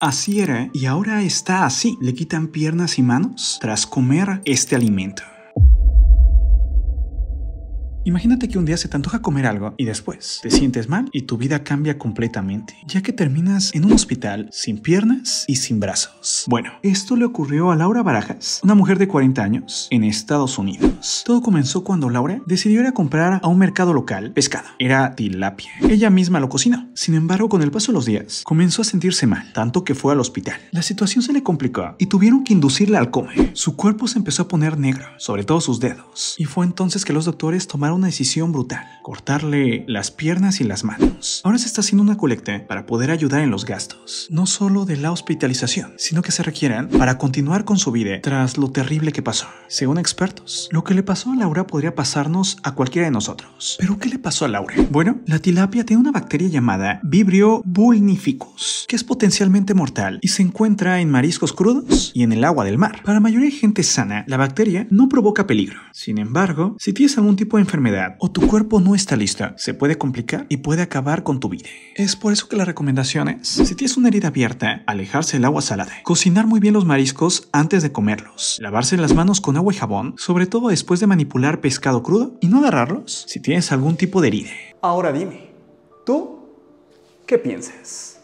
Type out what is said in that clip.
Así era y ahora está así. Le quitan piernas y manos tras comer este alimento. Imagínate que un día se te antoja comer algo y después te sientes mal y tu vida cambia completamente, ya que terminas en un hospital sin piernas y sin brazos. Bueno, esto le ocurrió a Laura Barajas, una mujer de 40 años en Estados Unidos. Todo comenzó cuando Laura decidió ir a comprar a un mercado local pescado. Era tilapia. Ella misma lo cocinó. Sin embargo, con el paso de los días, comenzó a sentirse mal, tanto que fue al hospital. La situación se le complicó y tuvieron que inducirla al comer. Su cuerpo se empezó a poner negro, sobre todo sus dedos, y fue entonces que los doctores tomaron una decisión brutal cortarle las piernas y las manos. Ahora se está haciendo una colecta para poder ayudar en los gastos, no solo de la hospitalización, sino que se requieran para continuar con su vida tras lo terrible que pasó. Según expertos, lo que le pasó a Laura podría pasarnos a cualquiera de nosotros. ¿Pero qué le pasó a Laura? Bueno, la tilapia tiene una bacteria llamada Vibrio vulnificus, que es potencialmente mortal y se encuentra en mariscos crudos y en el agua del mar. Para la mayoría de gente sana, la bacteria no provoca peligro. Sin embargo, si tienes algún tipo de enfermedad o tu cuerpo no esta lista, se puede complicar y puede acabar con tu vida. Es por eso que la recomendación es, si tienes una herida abierta, alejarse del agua salada, cocinar muy bien los mariscos antes de comerlos, lavarse las manos con agua y jabón, sobre todo después de manipular pescado crudo y no agarrarlos si tienes algún tipo de herida. Ahora dime, ¿tú qué piensas?